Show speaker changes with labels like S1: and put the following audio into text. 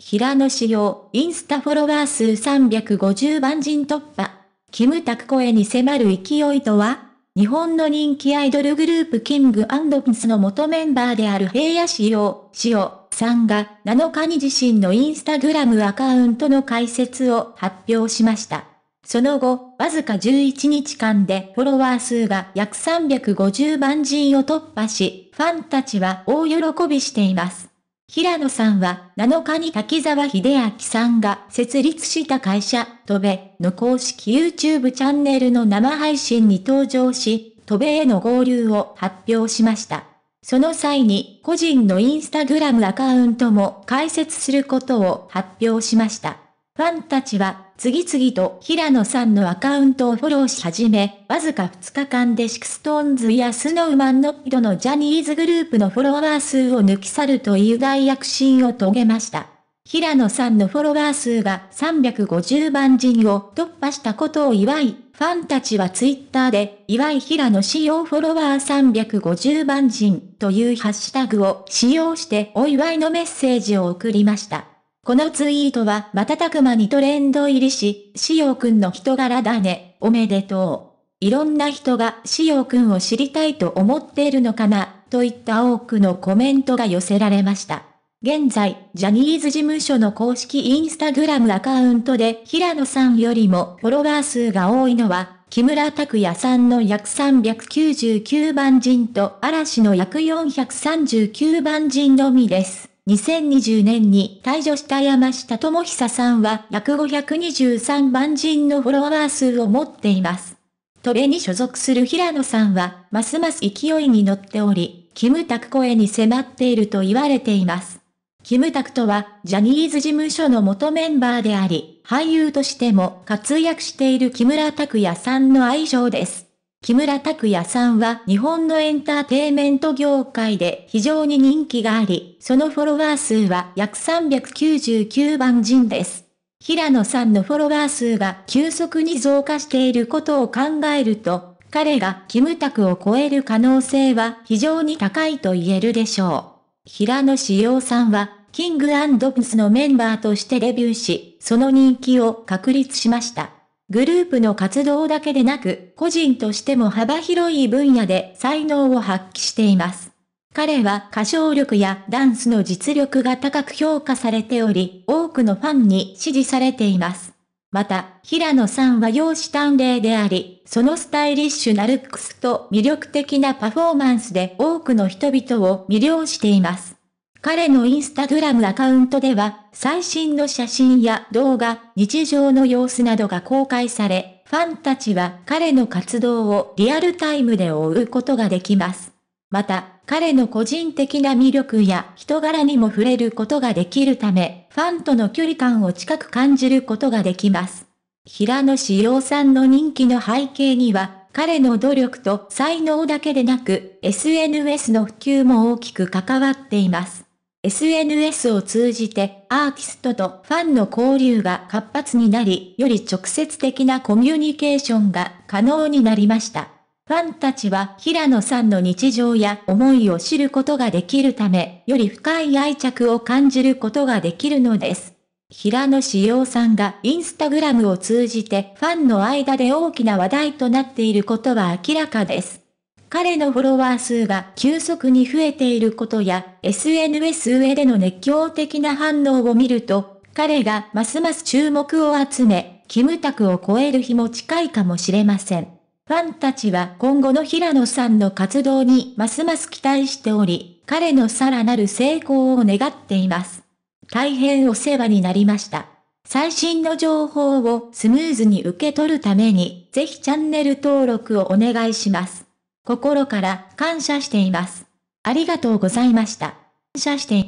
S1: 平野紫耀、インスタフォロワー数350万人突破。キムタク声に迫る勢いとは日本の人気アイドルグループキングアンドピスの元メンバーである平野紫耀、紫耀さんが7日に自身のインスタグラムアカウントの開設を発表しました。その後、わずか11日間でフォロワー数が約350万人を突破し、ファンたちは大喜びしています。平野さんは7日に滝沢秀明さんが設立した会社、トベの公式 YouTube チャンネルの生配信に登場し、トベへの合流を発表しました。その際に個人のインスタグラムアカウントも開設することを発表しました。ファンたちは次々と平野さんのアカウントをフォローし始め、わずか2日間でシクストーンズやスノーマンのピドのジャニーズグループのフォロワー数を抜き去るという大躍進を遂げました。平野さんのフォロワー数が350万人を突破したことを祝い、ファンたちはツイッターで、祝い平野仕様フォロワー350万人というハッシュタグを使用してお祝いのメッセージを送りました。このツイートは瞬く間にトレンド入りし、しおくんの人柄だね、おめでとう。いろんな人がしおくんを知りたいと思っているのかな、といった多くのコメントが寄せられました。現在、ジャニーズ事務所の公式インスタグラムアカウントで平野さんよりもフォロワー数が多いのは、木村拓哉さんの約399番人と嵐の約439番人のみです。2020年に退場した山下智久さんは約523万人のフォロワー数を持っています。トレに所属する平野さんは、ますます勢いに乗っており、キムタク声に迫っていると言われています。キムタクとは、ジャニーズ事務所の元メンバーであり、俳優としても活躍している木村拓哉さんの愛情です。木村拓哉さんは日本のエンターテイメント業界で非常に人気があり、そのフォロワー数は約399万人です。平野さんのフォロワー数が急速に増加していることを考えると、彼がキムタクを超える可能性は非常に高いと言えるでしょう。平野志陽さんは、キングプドンスのメンバーとしてデビューし、その人気を確立しました。グループの活動だけでなく、個人としても幅広い分野で才能を発揮しています。彼は歌唱力やダンスの実力が高く評価されており、多くのファンに支持されています。また、平野さんは容姿端麗であり、そのスタイリッシュなルックスと魅力的なパフォーマンスで多くの人々を魅了しています。彼のインスタグラムアカウントでは、最新の写真や動画、日常の様子などが公開され、ファンたちは彼の活動をリアルタイムで追うことができます。また、彼の個人的な魅力や人柄にも触れることができるため、ファンとの距離感を近く感じることができます。平野志陽さんの人気の背景には、彼の努力と才能だけでなく、SNS の普及も大きく関わっています。SNS を通じてアーティストとファンの交流が活発になり、より直接的なコミュニケーションが可能になりました。ファンたちは平野さんの日常や思いを知ることができるため、より深い愛着を感じることができるのです。平野志陽さんがインスタグラムを通じてファンの間で大きな話題となっていることは明らかです。彼のフォロワー数が急速に増えていることや、SNS 上での熱狂的な反応を見ると、彼がますます注目を集め、キムタクを超える日も近いかもしれません。ファンたちは今後の平野さんの活動にますます期待しており、彼のさらなる成功を願っています。大変お世話になりました。最新の情報をスムーズに受け取るために、ぜひチャンネル登録をお願いします。心から感謝しています。ありがとうございました。感謝して